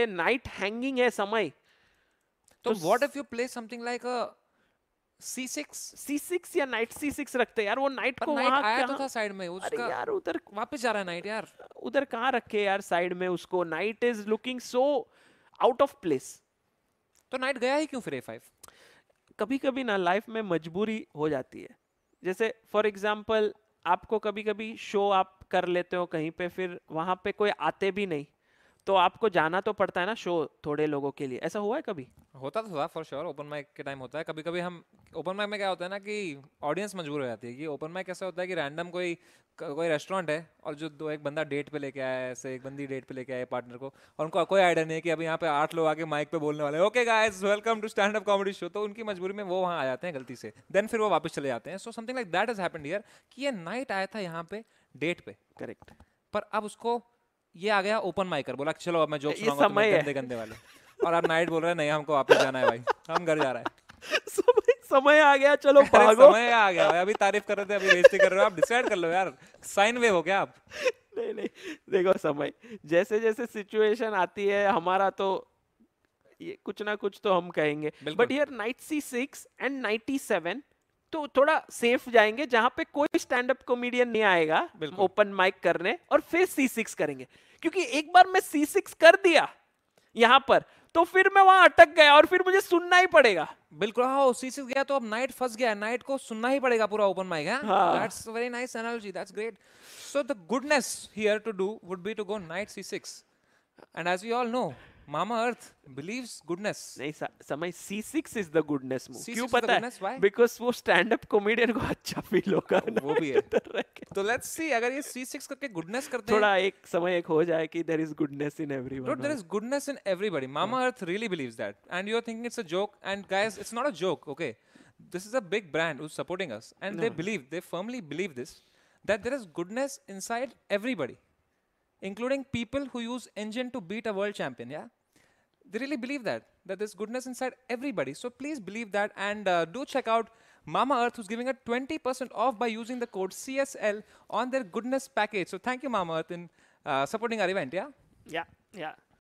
Night hanging है समय तो what if you play something like a C6 या नाइट रखते यार वो नाइट को वहां आया तो था साइड में उसका यार उधर वापस जा रहा है नाइट यार उधर कहां रखे यार साइड में उसको knight is looking so out of place तो नाइट गया ही क्यों फिर कभी कभी ना लाइफ में मजबूरी हो जाती है जैसे फॉर एग्जाम्पल आपको कभी कभी शो आप कर लेते हो कहीं पे फिर वहां पे कोई आते भी नहीं तो आपको जाना तो पड़ता है ना शो थोड़े लोगों के लिए ऐसा हुआ है कभी होता तो था फॉर श्योर ओपन माइक के टाइम होता है कभी कभी हम ओपन माइक में क्या होता है ना कि ऑडियंस मजबूर हो जाती है कि ओपन माइक कैसा होता है कि रैंडम कोई कोई रेस्टोरेंट है और जो दो एक बंदा डेट पे लेके आया है ऐसे एक बंदी डेट पे लेके आया है पार्टनर को और उनको कोई आइडिया नहीं है कि अभी यहाँ पे आठ लोग आके माइक पे बोलने वाले okay guys welcome to stand up comedy show तो उनकी मजबूरी में वो वहाँ आ जाते हैं गलती से देन फिर वो वापस चले जाते हैं so something like that is happened here कि ये नाइट आया था यहाँ पे डेट पे करेक्ट पर अब उसको ये आ गया ओपन माइकर बोला चलो अब मैं जो समय गंदे गंदे वाले और अब नाइट बोल रहे हैं नहीं हमको वापस जाना है भाई हम घर जा रहे हैं समय समय आ गया चलो भागो समय आ गया भाई अभी तारीफ कर रहे थे अभी बेइज्जती कर रहे हो आप डिसाइड कर लो यार साइन वेव हो गया आप नहीं नहीं देखो समय जैसे जैसे सिचुएशन आती है हमारा तो ये कुछ ना कुछ तो हम कहेंगे but here six and ninety seven तो थोड़ा सेफ जाएंगे जहां पे कोई स्टैंड अप कॉमेडियन नहीं आएगा ओपन माइक करने और फिर सी सिक्स करेंगे क्योंकि एक बार मैं सी सिक्स कर दिया यहां पर तो फिर मैं वहां अटक गया और फिर मुझे सुनना ही पड़ेगा बिल्कुल हाँ सी सिक्स गया तो अब नाइट फंस गया नाइट को सुनना ही पड़ेगा पूरा open mic that's very nice analogy that's great so the goodness here to do would be to go knight C six and as you all know Mamaearth believe goodness नहीं समय C six is the goodness क्यों पता है because वो stand up comedian को अच्छा feel होगा वो भी तो लेट्स सी अगर ये सी सिक्स करके गुडनेस करते थोड़ा एक समय एक हो जाए कि there is goodness in every but there is goodness in everybody Mamaearth really believe that and you thinking it's a joke and guys it's not a joke okay this is a big brand who supporting us and they believe they firmly believe this that there is goodness inside everybody including people who use engine to beat a world champion. Yeah, they really believe that that there's goodness inside everybody. So please believe that and uh, do check out Mama Earth, who's giving a 20% off by using the code CSL on their goodness package. So thank you, Mama Earth, in uh, supporting our event. Yeah. Yeah. Yeah.